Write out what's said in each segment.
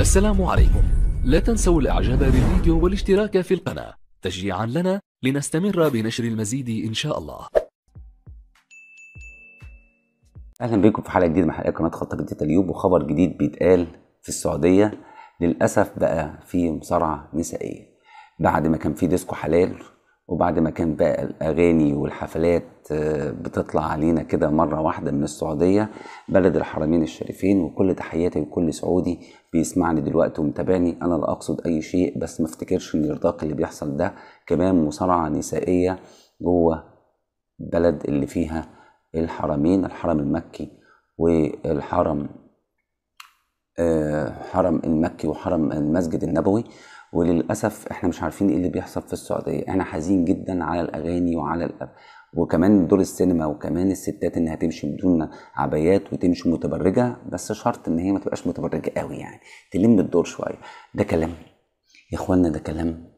السلام عليكم لا تنسوا الاعجاب بالفيديو والاشتراك في القناة تشجيعا لنا لنستمر بنشر المزيد ان شاء الله اهلا بكم في حلقة جديدة من حلقة قناة خط جديدة اليوم وخبر جديد بيتقال في السعودية للأسف بقى في مصارعة نسائية بعد ما كان في ديسكو حلال وبعد ما كان بقى الاغاني والحفلات آه، بتطلع علينا كده مره واحده من السعوديه بلد الحرمين الشريفين وكل تحياتي لكل سعودي بيسمعني دلوقتي ومتابعني انا لا اقصد اي شيء بس ما افتكرش ان يرضاك اللي بيحصل ده كمان مصارعه نسائيه جوه بلد اللي فيها الحرمين الحرم المكي والحرم حرم المكي وحرم المسجد النبوي وللاسف احنا مش عارفين ايه اللي بيحصل في السعوديه احنا حزين جدا على الاغاني وعلى الأب. وكمان دور السينما وكمان الستات انها تمشي بدون عبايات وتمشي متبرجه بس شرط ان هي ما تبقاش متبرجه قوي يعني تلم الدور شويه ده كلام يا اخوانا ده كلام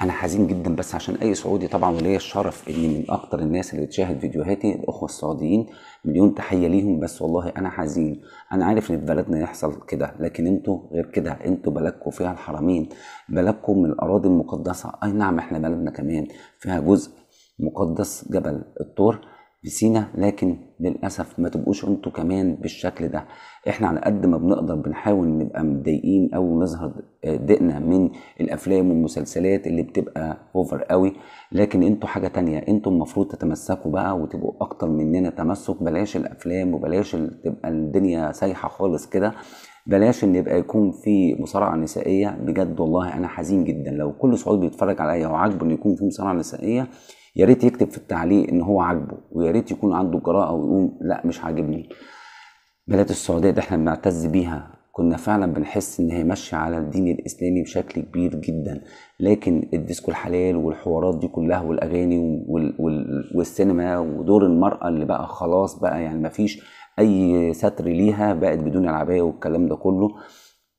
انا حزين جدا بس عشان اي سعودي طبعا وليا الشرف اني من اكتر الناس اللي بتشاهد فيديوهاتي الاخوه السعوديين مليون تحيه ليهم بس والله انا حزين انا عارف ان في بلدنا يحصل كده لكن انتوا غير كده انتوا بلدكم فيها الحرمين بلدكم من الاراضي المقدسه اي نعم احنا بلدنا كمان فيها جزء مقدس جبل الطور سينا لكن للاسف ما تبقوش انتوا كمان بالشكل ده احنا على قد ما بنقدر بنحاول نبقى متضايقين او نظهر ضيقنا آه، من الافلام والمسلسلات اللي بتبقى اوفر قوي لكن انتوا حاجه تانية انتوا المفروض تتمسكوا بقى وتبقوا اكتر مننا تمسك بلاش الافلام وبلاش تبقى الدنيا سايحه خالص كده بلاش ان يبقى يكون في مصارعه نسائيه بجد والله انا حزين جدا لو كل صعود بيتفرج عليا وعاجبه ان يكون في مصارعه نسائيه يا ريت يكتب في التعليق ان هو عاجبه ويا ريت يكون عنده جراءه ويقول لا مش عاجبني بلاد السعوديه ده احنا بنعتز بيها كنا فعلا بنحس ان هي ماشيه على الدين الاسلامي بشكل كبير جدا لكن الديسكو الحلال والحوارات دي كلها والاغاني وال وال والسينما ودور المراه اللي بقى خلاص بقى يعني مفيش اي ستر ليها بقت بدون العبايه والكلام ده كله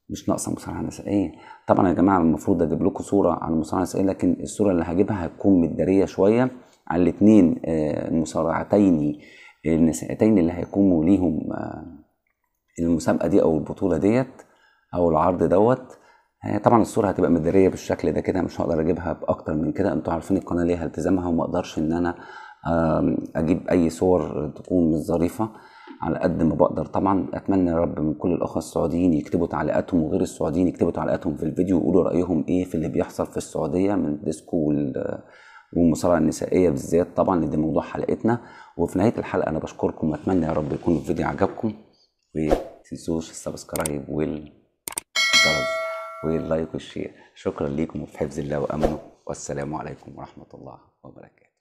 مش ناقصه مصارعه نسائيه طبعا يا جماعه المفروض اجيب لكم صوره عن المصارعه النسائيه لكن الصوره اللي هجيبها هتكون متداريه شويه على الاثنين آه، المصارعتين آه، النسائيتين اللي هيقوموا ليهم آه، المسابقه دي او البطوله ديت او العرض دوت طبعا الصوره هتبقى مداريه بالشكل ده كده مش هقدر اجيبها باكتر من كده انتوا عارفين القناه ليها التزامها وما اقدرش ان انا اجيب اي صور تكون مش ظريفه على قد ما بقدر طبعا اتمنى يا رب من كل الاخوه السعوديين يكتبوا تعليقاتهم وغير السعوديين يكتبوا تعليقاتهم في الفيديو ويقولوا رايهم ايه في اللي بيحصل في السعوديه من الديسكو والمصارعه النسائيه بالذات طبعا ده موضوع حلقتنا وفي نهايه الحلقه انا بشكركم واتمنى يا رب يكون الفيديو عجبكم تنسوش السبسكرايب والجرس واللايك والشير شكرا ليكم وفي حفظ الله وامنه والسلام عليكم ورحمه الله وبركاته